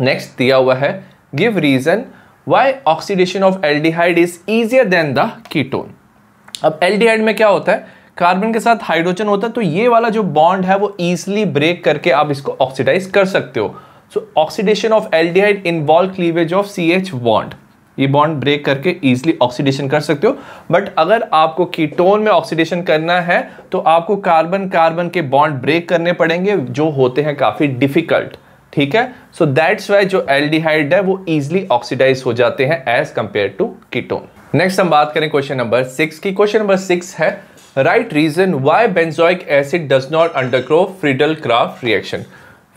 नेक्स्ट दिया हुआ है give reason why oxidation of aldehyde is easier than the ketone अब एल्डिहाइड में क्या होता है कार्बन के साथ हाइड्रोजन होता है तो ये वाला जो बॉन्ड है वो ईजिली ब्रेक करके आप इसको ऑक्सीडाइज कर सकते हो so oxidation of aldehyde involve cleavage of C H bond ये बॉन्ड ब्रेक करके ईजिली ऑक्सीडेशन कर सकते हो बट अगर आपको कीटोन में ऑक्सीडेशन करना है तो आपको कार्बन कार्बन के बॉन्ड ब्रेक करने पड़ेंगे जो होते हैं काफ़ी डिफिकल्ट ठीक है सो दैट्स वाई जो एल्डिहाइड है वो इजिली ऑक्सीडाइज हो जाते हैं as compare to ketone next हम बात करें क्वेश्चन नंबर सिक्स की क्वेश्चन नंबर सिक्स है right reason why benzoic acid does not undergo Friedel Crafts reaction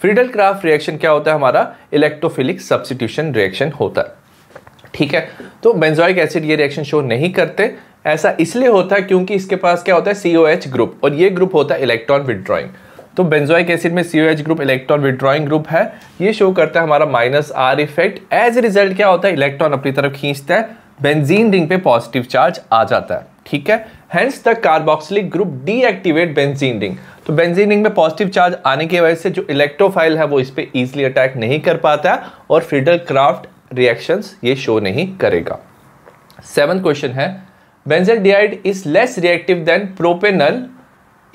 Friedel Crafts reaction क्या होता है हमारा इलेक्ट्रोफिलिक सब्सिट्यूशन रिएक्शन होता है ठीक है तो बेंजोइक एसिड ये रिएक्शन शो नहीं करते ऐसा इसलिए होता है क्योंकि इसके पास क्या होता है सी ग्रुप और ये ग्रुप होता है इलेक्ट्रॉन विदड्रॉइंग तो बेंजोइक एसिड में C H group electron withdrawing group है ये शो करता है हमारा minus R effect as a result क्या होता है इलेक्ट्रॉन अपनी तरफ खींचता है बेंजीन रिंग पे पॉजिटिव चार्ज आ जाता है ठीक है hence the carboxylic group deactivate benzene ring तो बेंजीन रिंग में पॉजिटिव चार्ज आने की वजह से जो इलेक्ट्रोफाइल है वो इस पर ईजिली अटैक नहीं कर पाता है और फ्रीडल क्राफ्ट रिएक्शन ये शो नहीं करेगा सेवन क्वेश्चन है benzaldehyde is less reactive than propanal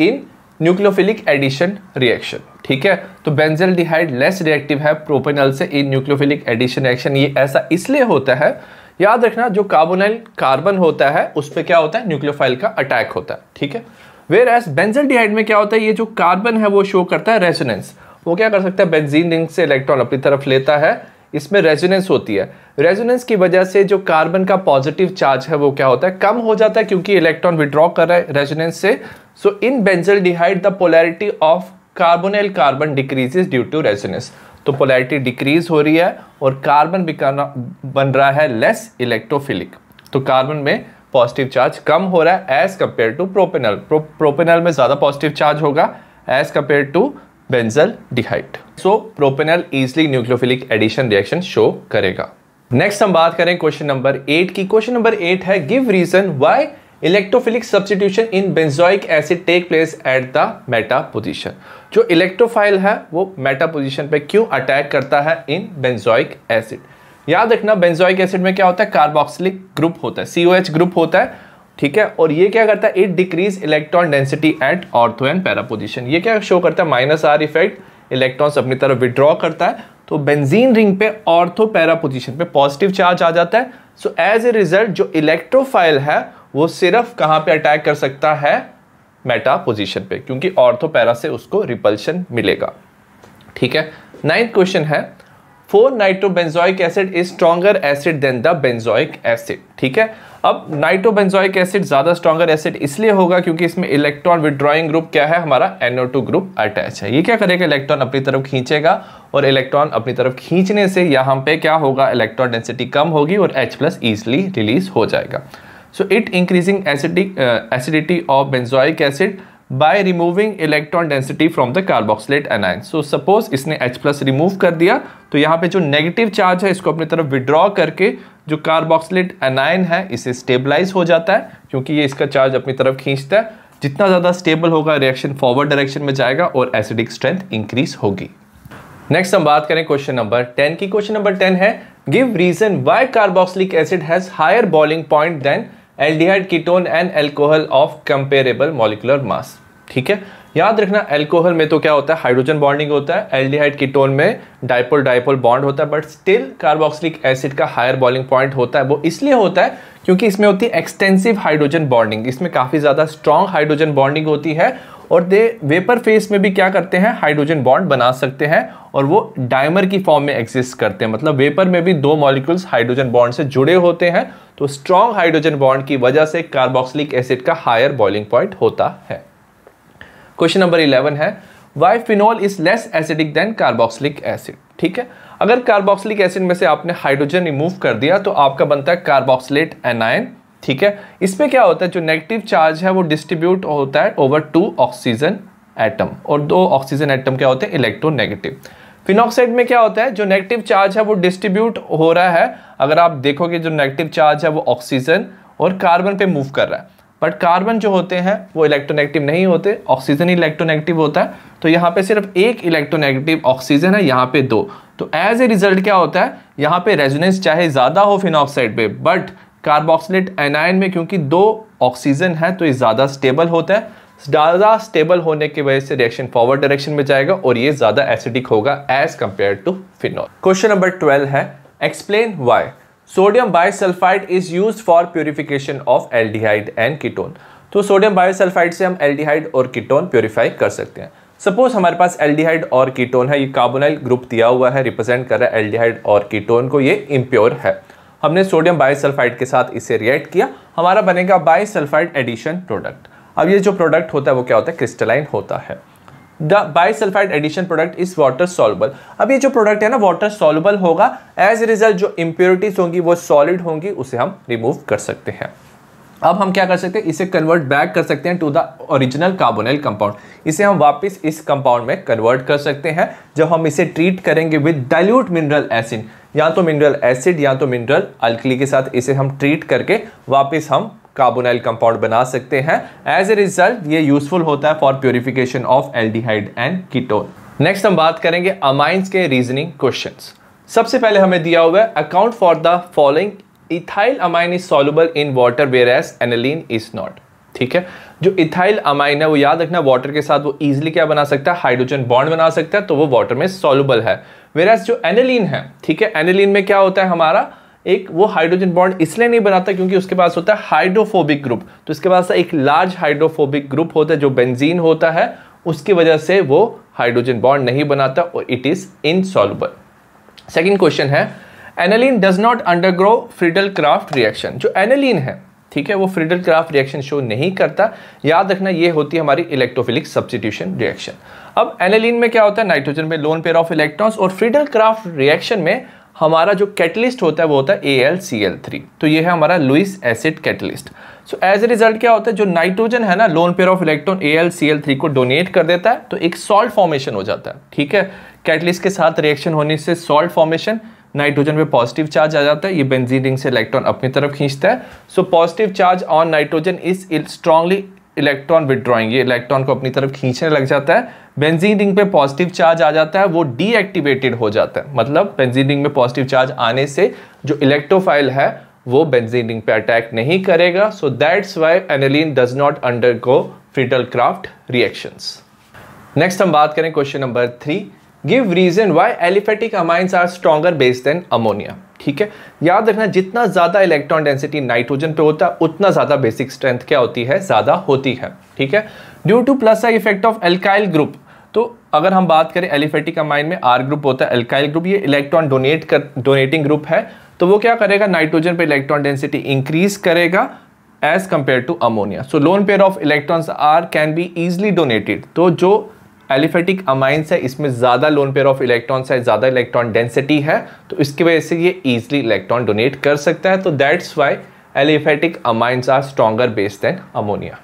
in nucleophilic addition reaction ठीक है तो बेंजल डिहाइड लेस रिएक्टिव है प्रोपेनल से इन न्यूक्लियोफिलिक एडिशन रिएक्शन ये ऐसा इसलिए होता है याद रखना जो कार्बोनाइल कार्बन होता है उस पर क्या होता है न्यूक्लियोफाइल का अटैक होता है ठीक है वेर एस बेंजल डिहाइड में क्या होता है ये जो कार्बन है वो शो करता है रेजोनेंस वो क्या कर सकता है बेंजीन रिंग से इलेक्ट्रॉन अपनी तरफ लेता है इसमें रेजोनेंस होती है रेजोनेंस की वजह से जो कार्बन का पॉजिटिव चार्ज है वो क्या होता है कम हो जाता है क्योंकि इलेक्ट्रॉन विड्रॉ कर रहा है रेजोनेंस से so in benzaldehyde the polarity of carbonyl carbon decreases due to resonance तो पोलैरिटी डिक्रीज हो रही है और कार्बन बन रहा है लेस इलेक्ट्रोफिलिक तो कार्बन में पॉजिटिव चार्ज कम हो रहा है as compare to propanal propanal में ज़्यादा पॉजिटिव चार्ज होगा as compare to benzaldehyde so propanal easily nucleophilic addition reaction show करेगा नेक्स्ट हम बात करें क्वेश्चन नंबर एट की क्वेश्चन नंबर एट है give reason why electrophilic substitution in benzoic acid take place at the meta position जो electrophile है वो Meta position पे क्यों अटैक करता है इन बेंजोइक एसिड याद रखना बेंजोइक एसिड में क्या होता है कार्बोक्सिलिक ग्रुप होता है सी ग्रुप होता है ठीक है और ये क्या करता है it decrease electron density at ortho and para position ये क्या शो करता है माइनस आर इफेक्ट इलेक्ट्रॉन्स अपनी तरफ विड्रॉ करता है तो बेंजीन रिंग पे ऑर्थो पैरा पोजिशन पे पॉजिटिव चार्ज आ जाता है सो एज ए रिजल्ट जो इलेक्ट्रोफाइल है वो सिर्फ कहाँ पे अटैक कर सकता है मेटा पोजिशन पे क्योंकि ऑर्थो पैरा से उसको रिपल्शन मिलेगा ठीक है नाइन्थ क्वेश्चन है four nitrobenzoic acid is stronger acid than the benzoic acid ठीक है अब नाइट्रोबेंजोइक एसिड ज़्यादा स्ट्रॉगर एसिड इसलिए होगा क्योंकि इसमें इलेक्ट्रॉन विड्रॉइंग ग्रुप क्या है हमारा एनओ ग्रुप अटैच है ये क्या करेगा इलेक्ट्रॉन अपनी तरफ खींचेगा और इलेक्ट्रॉन अपनी तरफ खींचने से यहाँ पे क्या होगा इलेक्ट्रॉन डेंसिटी कम होगी और एच प्लस ईजिली रिलीज हो जाएगा so it increasing acidic acidity of benzoic acid by removing electron density from the carboxylate anion. So suppose इसने H प्लस रिमूव कर दिया तो यहाँ पे जो नेगेटिव चार्ज है इसको अपनी तरफ विड्रॉ करके जो कार्बोक्सिलेट एनाइन है इसे स्टेबलाइज हो जाता है क्योंकि ये इसका चार्ज अपनी तरफ खींचता है जितना ज़्यादा स्टेबल होगा रिएक्शन फॉरवर्ड डायरेक्शन में जाएगा और एसिडिक स्ट्रेंथ इंक्रीज होगी नेक्स्ट हम बात करें क्वेश्चन नंबर टेन की क्वेश्चन नंबर टेन है give reason why carboxylic acid has higher boiling point than aldehyde ketone and alcohol of comparable molecular mass ठीक है याद रखना एल्कोहल में तो क्या होता है हाइड्रोजन बॉन्डिंग होता है एल्डिहाइड कीटोन में डाइपोल डाइपोल बॉन्ड होता है बट स्टिल कार्बोक्सिलिक एसिड का हायर बॉलिंग पॉइंट होता है वो इसलिए होता है क्योंकि इसमें होती है एक्सटेंसिव हाइड्रोजन बॉन्डिंग इसमें काफ़ी ज़्यादा स्ट्रॉन्ग हाइड्रोजन बॉन्डिंग होती है और दे वेपर फेस में भी क्या करते हैं हाइड्रोजन बॉन्ड बना सकते हैं और वो डायमर की फॉर्म में एग्जिस्ट करते हैं मतलब वेपर में भी दो मॉलिक्यूल्स हाइड्रोजन बॉन्ड से जुड़े होते हैं तो स्ट्रॉन्ग हाइड्रोजन बॉन्ड की वजह से कार्बोक्सिलिक एसिड का हायर बॉइलिंग पॉइंट होता है क्वेश्चन नंबर इलेवन है why phenol is less acidic than carboxylic acid ठीक है अगर कार्बोक्सिलिक एसिड में से आपने हाइड्रोजन रिमूव कर दिया तो आपका बनता है कार्बोक्सिलेट एनायन ठीक है इसमें क्या होता है जो नेगेटिव चार्ज है वो डिस्ट्रीब्यूट होता है ओवर टू ऑक्सीजन एटम और दो ऑक्सीजन एटम क्या होते हैं इलेक्ट्रोनेगेटिव फिनॉक्साइड में क्या होता है जो नेगेटिव चार्ज है वो डिस्ट्रीब्यूट हो रहा है अगर आप देखोगे जो नेगेटिव चार्ज है वो ऑक्सीजन और कार्बन पे मूव कर रहा है बट कार्बन जो होते हैं वो इलेक्ट्रोनेगेटिव नहीं होते ऑक्सीजन ही इलेक्ट्रोनेगेटिव होता है तो यहाँ पे सिर्फ एक इलेक्ट्रोनेगेटिव ऑक्सीजन है यहाँ पे दो तो एज ए रिजल्ट क्या होता है यहाँ पे रेजोनेंस चाहे ज़्यादा हो फिनॉक्साइड पे बट कार्बोक्सिलेट एनायन में क्योंकि दो ऑक्सीजन है तो ये ज़्यादा स्टेबल होता है ज़्यादा स्टेबल होने की वजह से रिएक्शन फॉरवर्ड डायरेक्शन में जाएगा और ये ज़्यादा एसिडिक होगा as compare to phenol question number twelve है explain why sodium bisulphite is use for purification of aldehyde and ketone तो सोडियम बायोसल्फाइड से हम एल्डिहाइड और कीटोन प्योरीफाई कर सकते हैं सपोज हमारे पास एल्डिहाइड और कीटोन है ये कार्बोनाइल ग्रुप दिया हुआ है रिप्रेजेंट कर रहा है एल्डिहाइड और कीटोन को ये इम्प्योर है हमने सोडियम बायोसल्फाइड के साथ इसे रिएक्ट किया हमारा बनेगा बायोसल्फाइड एडिशन प्रोडक्ट अब ये जो प्रोडक्ट होता है वो क्या होता है क्रिस्टलाइन होता है the bisulphite addition product is water soluble अब ये जो प्रोडक्ट है ना वाटर सॉल्युबल होगा एज ए रिजल्ट जो इम्प्योरिटीज होंगी वो सॉलिड होंगी उसे हम रिमूव कर सकते हैं अब हम क्या कर सकते हैं इसे कन्वर्ट बैक कर सकते हैं to the original carbonyl compound इसे हम वापस इस कंपाउंड में कन्वर्ट कर सकते हैं जब हम इसे ट्रीट करेंगे विद डाइल्यूट मिनरल एसिड या तो मिनरल एसिड या तो मिनरल अल्कली के साथ इसे हम ट्रीट करके वापस हम कार्बोनाइल कंपाउंड बना सकते हैं एज ए रिजल्ट ये यूजफुल होता है for purification of aldehyde and ketone next हम बात करेंगे अमाइंस के रीजनिंग क्वेश्चन सबसे पहले हमें दिया हुआ है account for the following ethyl amine is soluble in water whereas aniline is not ठीक है जो इथाइल अमाइन है वो याद रखना वाटर के साथ वो इजीली क्या बना सकता है हाइड्रोजन बॉन्ड बना सकता है तो वो वाटर में सॉल्युबल है वेयर जो एनलिन है ठीक है एनलिन में क्या होता है हमारा एक वो हाइड्रोजन बॉन्ड इसलिए नहीं बनाता क्योंकि उसके पास होता है हाइड्रोफोबिक ग्रुप तो इसके पास एक लार्ज हाइड्रोफोबिक ग्रुप होता है जो बेंजीन होता है उसकी वजह से वो हाइड्रोजन बॉन्ड नहीं बनाता और it is insoluble second question है aniline does not undergo Friedel Crafts reaction जो एनलिन है ठीक है वो फ्रीडल क्राफ्ट रिएक्शन शो नहीं करता याद रखना ये होती है हमारी इलेक्ट्रोफिलिक सब्सिट्यूशन रिएक्शन अब एनलिन में क्या होता है नाइट्रोजन में लोन पेयर ऑफ इलेक्ट्रॉन्स और फ्रीडल क्राफ्ट रिएक्शन में हमारा जो कैटलिस्ट होता है वो होता है A L C L three तो ये है हमारा Lewis acid catalyst so as a result क्या होता है जो नाइट्रोजन है ना lone pair of electron A L C L three को डोनेट कर देता है तो एक सॉल्ट फॉर्मेशन हो जाता है ठीक है कैटलिस्ट के साथ रिएक्शन होने से सॉल्ट फॉर्मेशन नाइट्रोजन पे पॉजिटिव चार्ज आ जाता है ये बेंजीन रिंग से इलेक्ट्रॉन अपनी तरफ खींचता है so positive charge on nitrogen is strongly electron withdrawing ये इलेक्ट्रॉन को अपनी तरफ खींचने लग जाता है बेंजीन रिंग पे पॉजिटिव चार्ज आ जाता है वो डीएक्टिवेटेड हो जाता है मतलब बेंजीन रिंग में पॉजिटिव चार्ज आने से जो इलेक्ट्रोफाइल है वो बेंजीन रिंग पे अटैक नहीं करेगा so that's why aniline does not undergo Friedel Crafts reaction next हम बात करें question number three give reason why aliphatic amines are stronger base than ammonia ठीक है याद रखना जितना ज़्यादा इलेक्ट्रॉन डेंसिटी नाइट्रोजन पे होता है उतना ज़्यादा बेसिक स्ट्रेंथ क्या होती है ज़्यादा होती है ठीक है due to plus effect of alkyl group अगर हम बात करें एलिफेटिक अमाइन में आर ग्रुप होता है एल्काइल ग्रुप ये इलेक्ट्रॉन डोनेट कर डोनेटिंग ग्रुप है तो वो क्या करेगा नाइट्रोजन पे इलेक्ट्रॉन डेंसिटी इंक्रीज करेगा as compare to ammonia so lone pair of electrons are can be easily donated तो जो एलिफेटिक अमाइंस है इसमें ज़्यादा लोन पेयर ऑफ इलेक्ट्रॉन्स है ज़्यादा इलेक्ट्रॉन डेंसिटी है तो इसकी वजह से ये ईजिली इलेक्ट्रॉन डोनेट कर सकता है तो that's why aliphatic amines are stronger based than ammonia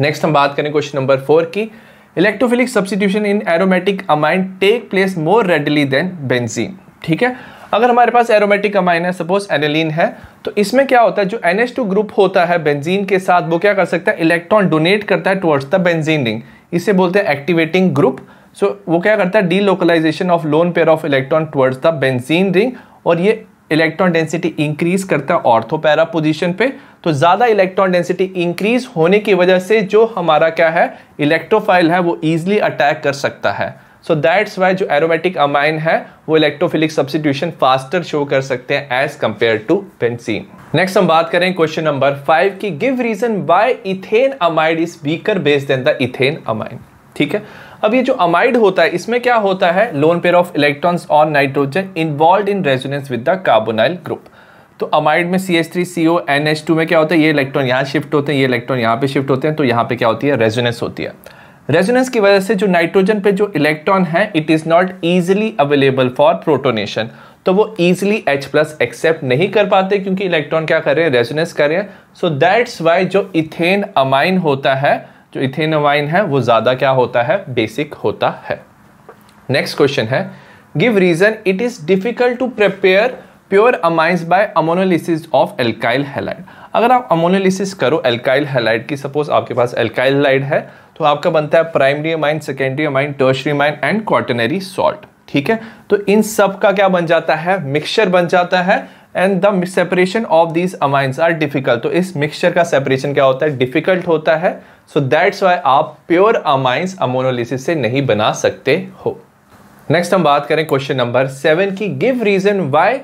next हम बात करें क्वेश्चन नंबर फोर की electrophilic substitution in aromatic amine take place more readily than benzene ठीक है अगर हमारे पास एरोमेटिक अमाइन है सपोज एनिलीन है तो इसमें क्या होता है जो एन ग्रुप होता है बेंजीन के साथ वो क्या कर सकता है इलेक्ट्रॉन डोनेट करता है टुवर्ड्स द बेंजीन रिंग इसे बोलते हैं एक्टिवेटिंग ग्रुप सो वो क्या करता है डी of lone pair of electron towards the benzene ring और ये इलेक्ट्रॉन डेंसिटी इंक्रीज करता है ऑर्थोपैरा पोजिशन पे तो ज़्यादा इलेक्ट्रॉन डेंसिटी इंक्रीज होने की वजह से जो हमारा क्या है इलेक्ट्रोफाइल है वो इजिली अटैक कर सकता है सो दैट्स वाई जो एरोमेटिक अमाइन है वो इलेक्ट्रोफिलिक सब्सिट्यूशन फास्टर शो कर सकते हैं as compare to benzene next हम बात करें क्वेश्चन नंबर फाइव की give reason why ethanamide is weaker based than the ethanamine ठीक है अब ये जो अमाइड होता है इसमें क्या होता है lone pair of electrons on nitrogen involve in resonance with the carbonyl group तो अमाइड में C S three C O N H two में क्या होता है ये इलेक्ट्रॉन यहाँ शिफ्ट होते हैं ये इलेक्ट्रॉन यहाँ पे शिफ्ट होते हैं तो यहाँ पे क्या होती है रेजोनेंस होती है रेजोनेंस की वजह से जो नाइट्रोजन पे जो इलेक्ट्रॉन है it is not easily available for protonation तो वो ईजिली एच प्लस एक्सेप्ट नहीं कर पाते क्योंकि इलेक्ट्रॉन क्या कर रहे हैं रेजोनेंस कर रहे हैं सो दैट्स वाई जो इथेन अमाइन होता है जो इथेनोवाइन है वो ज़्यादा क्या होता है बेसिक होता है नेक्स्ट क्वेश्चन है give reason it is difficult to prepare pure amines by ammonolysis of alkyl halide अगर आप अमोनोलिसिस करो एल्काइल हेलाइड की सपोज आपके पास एल्काइल हेलाइड है तो आपका बनता है primary amine secondary amine tertiary amine and quaternary salt ठीक है तो इन सब का क्या बन जाता है मिक्सचर बन जाता है and the separation of these amines are difficult तो इस मिक्सचर का सेपरेशन क्या होता है डिफिकल्ट होता है सो दैट्स वाई आप प्योर अमाइंस अमोनोलिसिस से नहीं बना सकते हो नेक्स्ट हम बात करें क्वेश्चन नंबर सेवन की give reason why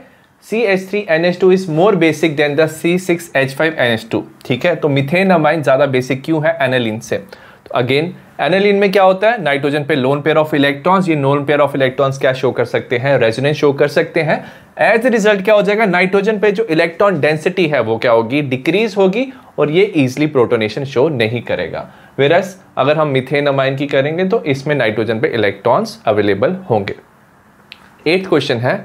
C H three N H two is more basic than the C six H five N H two ठीक है तो मिथेन अमाइन ज़्यादा बेसिक क्यों है एनालिन से तो अगेन एनालिन में क्या होता है नाइट्रोजन पे लोन पेयर ऑफ इलेक्ट्रॉन्स ये नोन पेयर ऑफ इलेक्ट्रॉन्स क्या शो कर सकते हैं रेजोनेंस शो कर सकते हैं एज ए रिजल्ट क्या हो जाएगा नाइट्रोजन पे जो इलेक्ट्रॉन डेंसिटी है वो क्या होगी डिक्रीज होगी और ये इजिली प्रोटोनेशन शो नहीं करेगा वेरस अगर हम मिथेन अमाइन की करेंगे तो इसमें नाइट्रोजन पे इलेक्ट्रॉन्स अवेलेबल होंगे एट क्वेश्चन है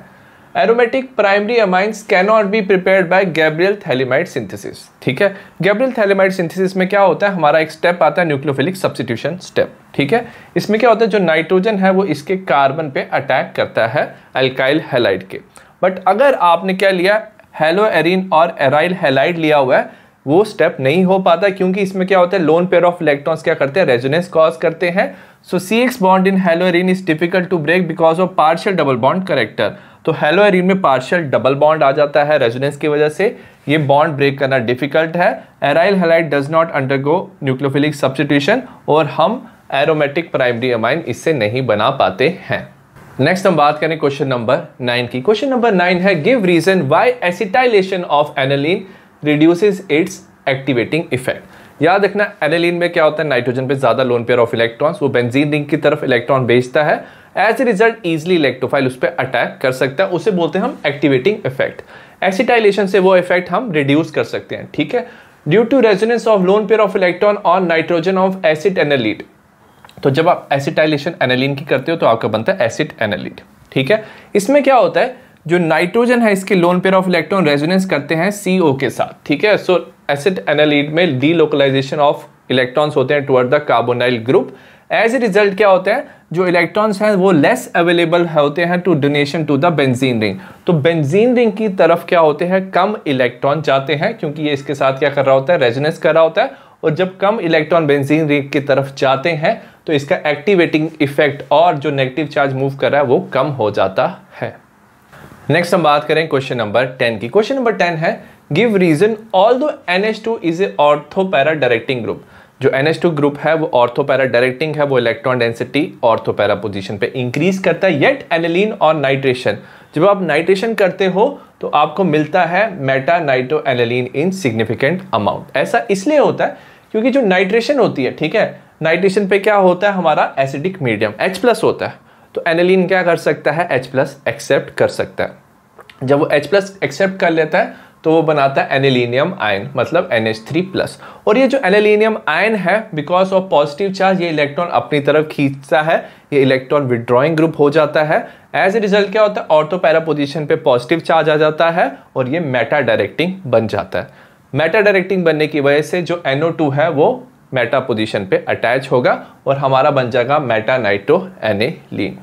aromatic primary amines cannot be prepared by Gabriel phthalimide synthesis ठीक है गैब्रियल थैलीमाइड सिंथेसिस में क्या होता है हमारा एक स्टेप आता है न्यूक्लियोफिलिक सब्सिट्यूशन स्टेप ठीक है इसमें क्या होता है जो नाइट्रोजन है वो इसके कार्बन पे अटैक करता है अल्काइल हेलाइड के बट अगर आपने क्या लिया हेलो एरिन और एराइल हेलाइड लिया हुआ है वो स्टेप नहीं हो पाता क्योंकि इसमें क्या होता है लोन पेयर ऑफ इलेक्ट्रॉन्स क्या करते हैं रेजोनेंस कॉज करते हैं so C X bond in haloarene is difficult to break because of partial double bond character तो हेलो एरिन में पार्शियल डबल बॉन्ड आ जाता है रेजोनेंस की वजह से ये बॉन्ड ब्रेक करना डिफिकल्ट है aryl halide does not undergo nucleophilic substitution और हम एरोमेटिक प्राइमरी अमाइन इससे नहीं बना पाते हैं नेक्स्ट हम बात करें क्वेश्चन नंबर नाइन की क्वेश्चन नंबर नाइन है give reason why acetylation of aniline reduce its activating effect याद रखना एनलिन में क्या होता है नाइट्रोजन पे ज़्यादा लोन पेयर ऑफ इलेक्ट्रॉन्स वो बेंजीन रिंग की तरफ इलेक्ट्रॉन भेजता है as a result easily electrophile उस पर अटैक कर सकता है उसे बोलते हैं हम एक्टिवेटिंग इफेक्ट एसिटाइलेशन से वो इफेक्ट हम रिड्यूस कर सकते हैं ठीक है due to resonance of lone pair of electron और नाइट्रोजन ऑफ एसिड एनालिट तो जब आप एसिटाइलेशन एनालिन की करते हो तो आपका बनता है एसिड एनालिट ठीक है इसमें क्या होता है जो नाइट्रोजन है इसके lone pair of electron resonance करते हैं सी के साथ ठीक है सो एसिड एनालिट में डीलोकलाइजेशन ऑफ इलेक्ट्रॉन्स होते हैं toward the carbonyl group as a result क्या होता है जो इलेक्ट्रॉन्स हैं वो लेस अवेलेबल होते हैं to donation to the benzene ring तो बेंजीन रिंग की तरफ क्या होते हैं कम इलेक्ट्रॉन जाते हैं क्योंकि ये इसके साथ क्या कर रहा होता है रेजनेस कर रहा होता है और जब कम इलेक्ट्रॉन बेंजीन रिंग की तरफ जाते हैं तो इसका एक्टिवेटिंग इफेक्ट और जो नेगेटिव चार्ज मूव कर रहा है वो कम हो जाता है नेक्स्ट हम बात करें क्वेश्चन नंबर टेन की क्वेश्चन नंबर टेन है give reason although N H two is a ortho para directing group जो एन एच टू ग्रुप है वो ऑर्थोपैरा डायरेक्टिंग है वो इलेक्ट्रॉन डेंसिटी ऑर्थोपैरा पोजिशन पे इंक्रीज करता है येट एनिलीन और नाइट्रेशन जब आप नाइट्रेशन करते हो तो आपको मिलता है meta nitro aniline in significant amount ऐसा इसलिए होता है क्योंकि जो नाइट्रेशन होती है ठीक है नाइट्रेशन पे क्या होता है हमारा एसिडिक मीडियम एच प्लस होता है तो एनिलीन क्या कर सकता है एच प्लस एक्सेप्ट कर सकता है जब वो एच प्लस एक्सेप्ट कर लेता है तो वो बनाता है एनिलीनियम आयन मतलब NH3+। और ये जो एनिलीनियम आयन है बिकॉज ऑफ पॉजिटिव चार्ज ये इलेक्ट्रॉन अपनी तरफ खींचता है ये इलेक्ट्रॉन विड्रॉइंग ग्रुप हो जाता है एज ए रिजल्ट क्या होता है ऑर्थो पैरा पोजिशन पे पॉजिटिव चार्ज आ जाता है और ये मेटा डायरेक्टिंग बन जाता है मेटा डायरेक्टिंग बनने की वजह से जो NO2 है वो मेटा पोजिशन पे अटैच होगा और हमारा बन जाएगा मेटा नाइट्रो एनिलीन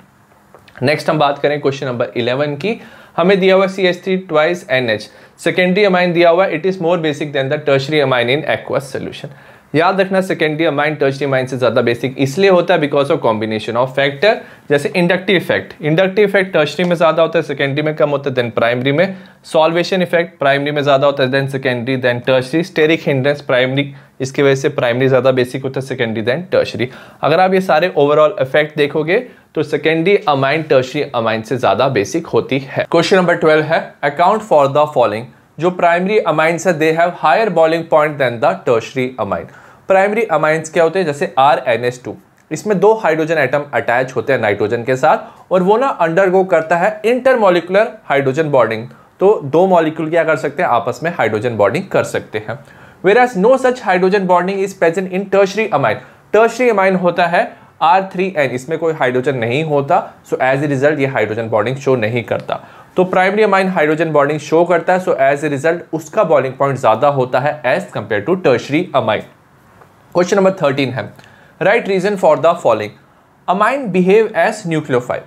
नेक्स्ट हम बात करें क्वेश्चन नंबर इलेवन की हमें दिया हुआ C H three twice N H secondary amine दिया हुआ it is more basic than the tertiary amine in aqueous solution याद रखना सेकेंडरी अमाइन टर्शरी अमाइन से ज़्यादा बेसिक इसलिए होता है because of combination of factor जैसे inductive effect inductive effect tertiary में ज़्यादा होता है सेकेंडरी में कम होता है देन प्राइमरी में सॉल्वेशन इफेक्ट प्राइमरी में ज़्यादा होता है then secondary then tertiary steric hindrance primary इसकी वजह से प्राइमरी ज़्यादा बेसिक होता है सेकेंडरी देन टर्शरी अगर आप ये सारे ओवरऑल इफेक्ट देखोगे तो सेकेंडरी अमाइन टर्शरी अमाइन से ज़्यादा बेसिक होती है क्वेश्चन नंबर ट्वेल्व है अकाउंट फॉर द फॉलोइंग जो प्राइमरी अमाइन है they have higher boiling point than the tertiary amine primary amines क्या होते हैं जैसे आर एन एस टू इसमें दो हाइड्रोजन एटम अटैच होते हैं नाइट्रोजन के साथ और वो ना अंडरगो करता है इंटरमोलिकुलर हाइड्रोजन बॉन्डिंग तो दो मॉलिक्यूल क्या कर सकते हैं आपस में हाइड्रोजन बॉन्डिंग कर सकते हैं whereas no such hydrogen bonding is present in tertiary amine tertiary amine होता है आर थ्री एन इसमें कोई हाइड्रोजन नहीं होता सो एज ए रिजल्ट ये हाइड्रोजन बॉन्डिंग शो नहीं करता तो primary amine hydrogen bonding show करता है सो एज ए रिजल्ट उसका बॉन्डिंग पॉइंट ज़्यादा होता है as compare to tertiary amine question number thirteen है right reason for the following amine behave as nucleophile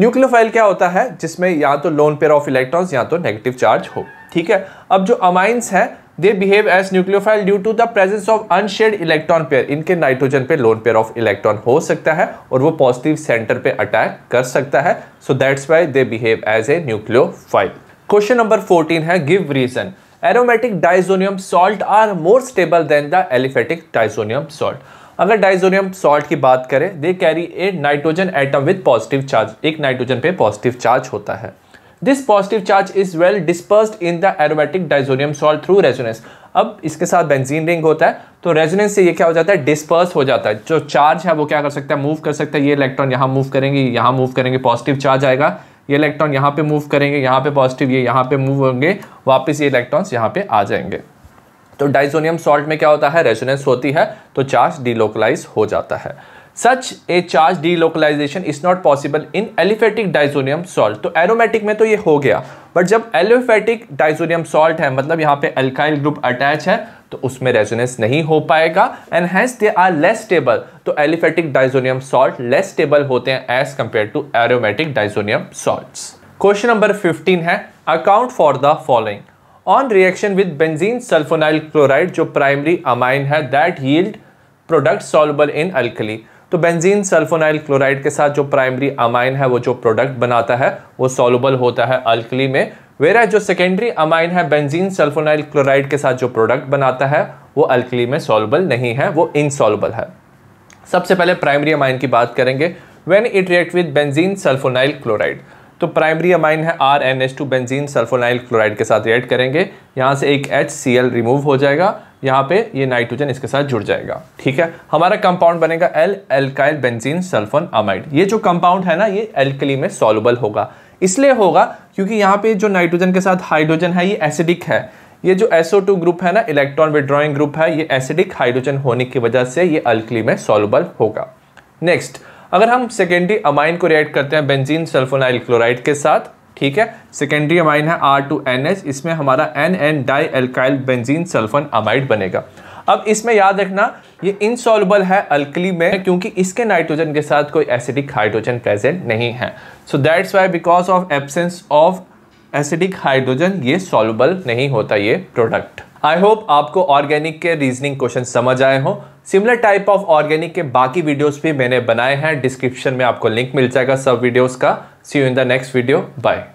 nucleophile क्या होता है जिसमें या तो लोन पेयर ऑफ इलेक्ट्रॉन्स या तो नेगेटिव चार्ज हो ठीक है अब जो अमाइंस हैं they behave as nucleophile due to the presence of unshared electron pair इनके नाइट्रोजन पे लोन पेयर ऑफ इलेक्ट्रॉन हो सकता है और वो पॉजिटिव सेंटर पे अटैक कर सकता है so that's why they behave as a nucleophile question number fourteen है give reason aromatic diazonium salt are more stable than the aliphatic diazonium salt अगर डाइजोनियम सॉल्ट की बात करें they carry a nitrogen atom with positive charge एक nitrogen पे positive charge होता है this positive charge is well disperse in the aromatic diazonium salt through resonance अब इसके साथ बेंजीन रिंग होता है तो रेजोनेंस से ये क्या हो जाता है डिस्पर्स हो जाता है जो चार्ज है वो क्या कर सकता है मूव कर सकता है ये इलेक्ट्रॉन यहाँ मूव करेंगे यहाँ मूव करेंगे पॉजिटिव चार्ज आएगा ये इलेक्ट्रॉन यहाँ पे मूव करेंगे यहाँ पे पॉजिटिव ये यहाँ पे मूव होंगे वापस ये इलेक्ट्रॉन्स यहाँ पे आ जाएंगे तो डाइजोनियम सॉल्ट में क्या होता है रेजोनेंस होती है तो चार्ज डिलोकलाइज हो जाता है such a charge delocalization is not possible in aliphatic diazonium salt तो एरोमेटिक में तो ये हो गया बट जब एलिफेटिक डाइजोनियम सॉल्ट है मतलब यहाँ पे अल्काइल ग्रुप अटैच है तो उसमें रेजोनेंस नहीं हो पाएगा and hence they are less stable तो aliphatic diazonium salt less stable होते हैं as compare to aromatic diazonium salt question number fifteen है account for the following on reaction with benzene sulfonyl chloride जो primary amine है that yield product soluble in alkali तो benzene sulfonyl chloride के साथ जो primary amine है वो जो प्रोडक्ट बनाता है वो सोलबल होता है अल्कली में वेरा जो सेकेंडरी अमाइन है बेंजीन सल्फोनाइल क्लोराइड के साथ जो प्रोडक्ट बनाता है वो अल्कली में सोलबल नहीं है वो इनसॉलुबल है सबसे पहले प्राइमरी अमाइन की बात करेंगे when it react with benzene sulfonyl chloride तो प्राइमरी अमाइन है R N H two benzene sulfonyl chloride के साथ रिएक्ट करेंगे यहाँ से एक एच सी एल रिमूव हो जाएगा यहाँ पे ये नाइट्रोजन इसके साथ जुड़ जाएगा ठीक है हमारा कंपाउंड बनेगा एल एल्काइल बेंजीन सल्फोन अमाइड ये जो कंपाउंड है ना ये एल्कली में सॉल्युबल होगा इसलिए होगा क्योंकि यहाँ पे जो नाइट्रोजन के साथ हाइड्रोजन है ये एसिडिक है ये जो SO2 ग्रुप है ना इलेक्ट्रॉन विड्रॉइंग ग्रुप है ये एसिडिक हाइड्रोजन होने की वजह से ये अल्कली में सॉल्युबल होगा नेक्स्ट अगर हम सेकेंडरी अमाइन को रिएक्ट करते हैं बेंजीन सल्फोनाइल क्लोराइड के साथ ठीक है सेकेंडरी अमाइन है आर टू एन एच इसमें हमारा N N di alkyl benzene sulfonamide बनेगा अब इसमें याद रखना ये इनसॉल्युबल है अल्कली में क्योंकि इसके नाइट्रोजन के साथ कोई एसिडिक हाइड्रोजन प्रेजेंट नहीं है so that's why because of absence of acidic hydrogen ये सॉल्युबल नहीं होता ये प्रोडक्ट आई होप आपको ऑर्गेनिक के रीजनिंग क्वेश्चन समझ आए हो सिमिलर टाइप ऑफ ऑर्गेनिक के बाकी वीडियोस भी मैंने बनाए हैं डिस्क्रिप्शन में आपको लिंक मिल जाएगा सब वीडियोस का see you in the next video bye